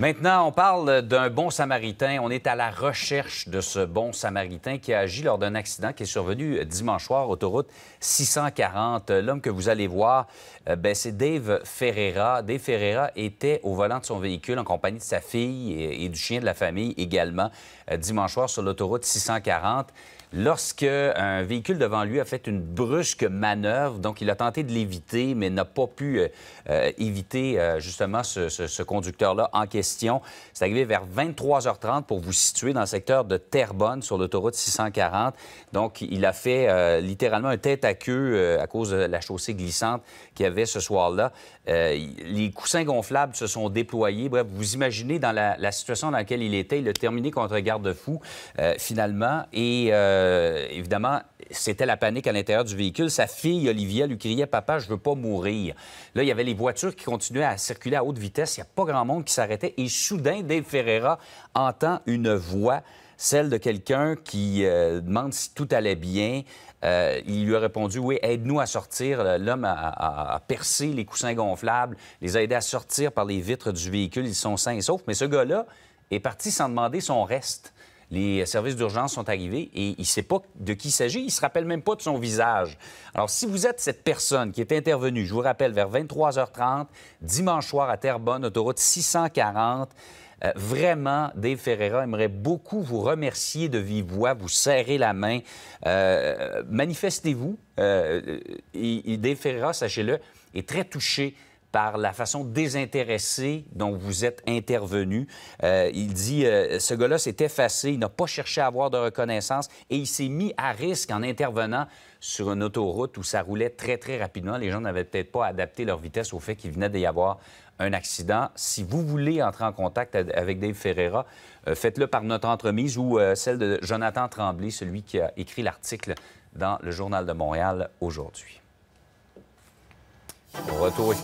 Maintenant, on parle d'un bon samaritain. On est à la recherche de ce bon samaritain qui a agi lors d'un accident qui est survenu dimanche soir, autoroute 640. L'homme que vous allez voir, euh, ben, c'est Dave Ferreira. Dave Ferreira était au volant de son véhicule en compagnie de sa fille et, du chien de la famille également euh, dimanche soir sur l'autoroute 640 lorsque un véhicule devant lui a fait une brusque manœuvre, donc il a tenté de l'éviter, mais n'a pas pu euh, euh, éviter euh, justement ce, conducteur-là en question. C'est arrivé vers 23h30 pour vous situer dans le secteur de Terrebonne sur l'autoroute 640. Donc il a fait littéralement un tête à queue à cause de la chaussée glissante qu'il y avait ce soir-là. les coussins gonflables se sont déployés. Bref, vous imaginez dans la, situation dans laquelle il était, il a terminé contre garde-fou finalement et euh, évidemment, c'était la panique à l'intérieur du véhicule. Sa fille, Olivia, lui criait Papa, je veux pas mourir. Là, il y avait les voitures qui continuaient à circuler à haute vitesse. Il n'y a pas grand monde qui s'arrêtait. Et soudain, Dave Ferreira entend une voix, celle de quelqu'un qui euh, demande si tout allait bien. Euh, il lui a répondu Oui, aide-nous à sortir. L'homme a, a, percé les coussins gonflables, les a aidés à sortir par les vitres du véhicule. Ils sont sains et saufs. Mais ce gars-là est parti sans demander son reste. Les services d'urgence sont arrivés et il ne sait pas de qui il s'agit. Il ne se rappelle même pas de son visage. Alors, si vous êtes cette personne qui est intervenue, je vous rappelle, vers 23h30, dimanche soir à Terrebonne, autoroute 640, euh, vraiment, Dave Ferreira aimerait beaucoup vous remercier de vive voix, vous serrer la main. Euh, manifestez-vous. Euh, Dave Ferreira, sachez-le, est très touché par la façon désintéressée dont vous êtes intervenu. Euh, il dit euh, ce gars-là s'est effacé, il n'a pas cherché à avoir de reconnaissance et il s'est mis à risque en intervenant sur une autoroute où ça roulait très, très rapidement. Les gens n'avaient peut-être pas adapté leur vitesse au fait qu'il venait d'y avoir un accident. Si vous voulez entrer en contact avec Dave Ferreira, euh, faites-le par notre entremise ou celle de Jonathan Tremblay, celui qui a écrit l'article dans le Journal de Montréal aujourd'hui. Retour